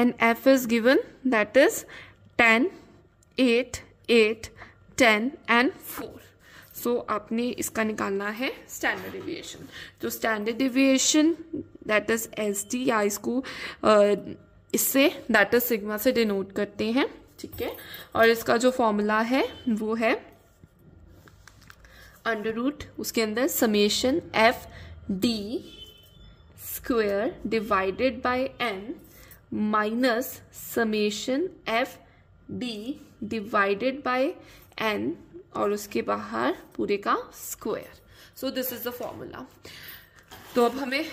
and f is given that is 10 8 8 10 and 4 so so, आपने इसका निकालना है स्टैंडर्ड डिविएशन तो standard deviation that is S T या इसको इससे दैट इज सिग्मा से डिनोट करते हैं ठीक है और इसका जो फॉर्मूला है वो है अंडर रूट उसके अंदर summation F D square divided by N minus summation F D divided by N और उसके बाहर पूरे का square so this is the formula तो अब हमें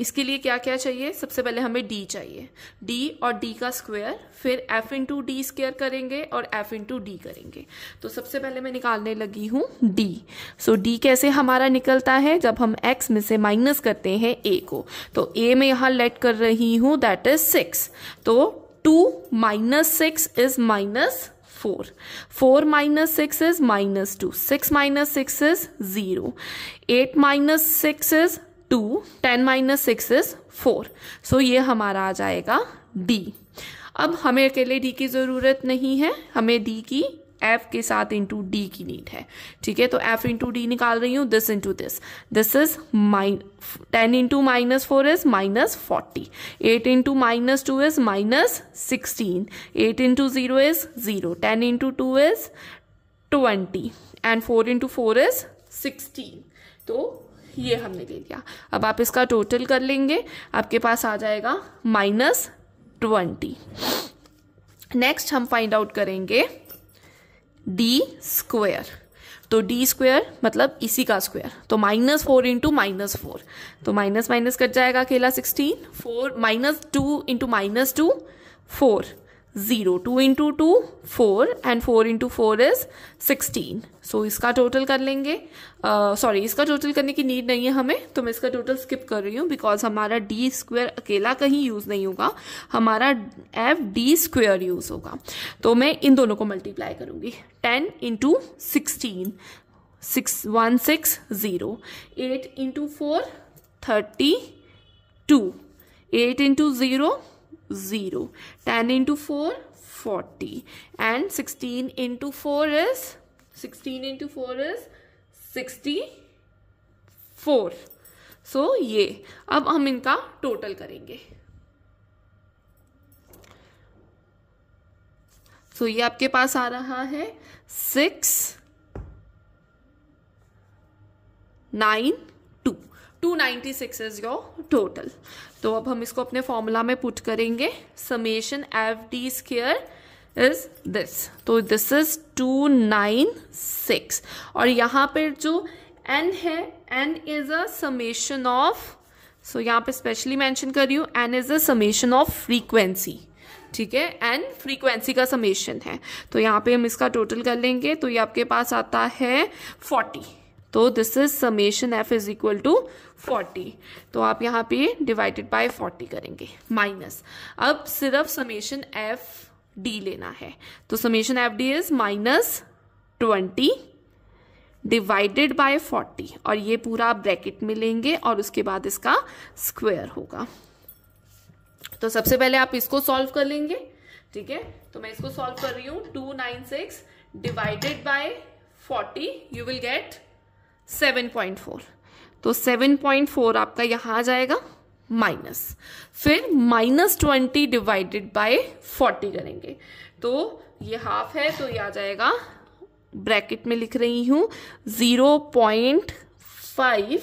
इसके लिए क्या क्या चाहिए सबसे पहले हमें डी चाहिए डी और डी का स्क्वायर फिर F into D square करेंगे और एफ इन टू डी करेंगे तो सबसे पहले मैं निकालने लगी हूँ डी सो डी कैसे हमारा निकलता है जब हम एक्स में से माइनस करते हैं ए को तो ए में यहाँ लेट कर रही हूँ दैट इज सिक्स तो two minus six is minus four four minus six is minus two six minus six is zero eight minus six is two ten minus six is four so ये हमारा आ जाएगा D अब हमें अकेले D की ज़रूरत नहीं है हमें डी की एफ के साथ इंटू डी की नीड है ठीक है तो एफ इंटू डी निकाल रही हूँ this into this this is minus ten into minus four is minus forty eight into minus two is minus sixteen eight into zero is zero ten into two is twenty and four into four is sixteen तो ये हमने ले लिया अब आप इसका total कर लेंगे आपके पास आ जाएगा माइनस ट्वेंटी नेक्स्ट हम फाइंड आउट करेंगे डी स्क्वेयर तो डी स्क्वेयर मतलब इसी का स्क्वेयर तो minus four into minus four तो माइनस माइनस कट जाएगा अकेला sixteen four minus two into minus two four zero two into two four and four into four is sixteen so इसका total कर लेंगे सॉरी uh, इसका total करने की need नहीं है हमें तो मैं इसका टोटल स्किप कर रही हूँ बिकॉज हमारा डी स्क्वेयर अकेला कहीं यूज़ नहीं होगा हमारा एफ डी स्क्वेयर यूज़ होगा तो मैं इन दोनों को मल्टीप्लाई करूँगी ten into sixteen six one six zero eight into four thirty two eight into zero zero ten into four forty and sixteen into four is sixteen into four is sixty four so ये अब हम इनका total करेंगे सो so, ये आपके पास आ रहा है six nine 296 is your total तो अब हम इसको अपने फॉर्मूला में पुट करेंगे summation F D square is this तो दिस इज 296 और यहाँ पर जो एन है N is a summation of so यहाँ पे स्पेशली मेंशन कर रही हूँ N is a summation of frequency ठीक है एन फ्रीक्वेंसी का समेशन है तो यहाँ पे हम इसका टोटल कर लेंगे तो ये आपके पास आता है फोर्टी तो this is summation F is equal to forty तो आप यहाँ पे डिवाइडेड बाय फोर्टी करेंगे माइनस अब सिर्फ समेशन एफ डी लेना है तो summation F D is minus twenty divided by forty और ये पूरा ब्रैकेट में लेंगे और उसके बाद इसका स्क्वायर होगा तो सबसे पहले आप इसको सॉल्व कर लेंगे ठीक है तो मैं इसको सॉल्व कर रही हूँ two nine six divided by forty you will get seven point four तो सेवन पॉइंट फोर आपका यहाँ आ जाएगा माइनस फिर minus twenty divided by forty करेंगे तो ये हाफ है तो ये आ जाएगा ब्रैकेट में लिख रही हूं ज़ीरो पॉइंट फाइव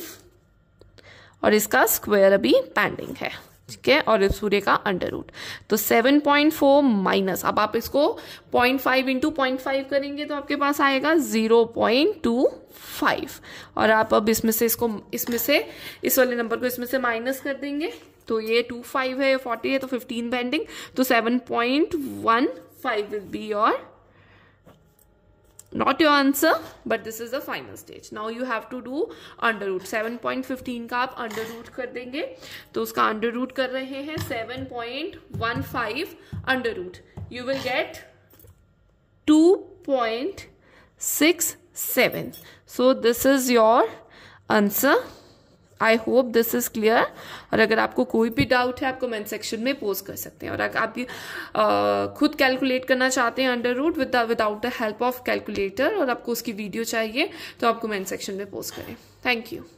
और इसका स्क्वायर अभी पैंडिंग है ठीक है और सूर्य का अंडर रूट तो 7.4 माइनस अब आप इसको 0.5 फाइव इंटू पॉइंट करेंगे तो आपके पास आएगा 0.25 और आप अब इसमें से इसको इसमें से इस वाले नंबर को इसमें से माइनस कर देंगे तो ये टू फाइव है फोर्टी है तो फिफ्टीन बेंडिंग तो seven point one five will be your not your answer but this is the final stage now you have to do under root seven point fifteen का आप under root कर देंगे तो उसका under root कर रहे हैं seven point one five under root you will get two point six seven so this is your answer I hope this is clear और अगर आपको कोई भी डाउट है आप कमेंट सेक्शन में पोस्ट कर सकते हैं और अगर आप आ, खुद कैलकुलेट करना चाहते हैं under root with without the help of calculator और आपको उसकी वीडियो चाहिए तो आप कमेंट सेक्शन में पोस्ट करें थैंक यू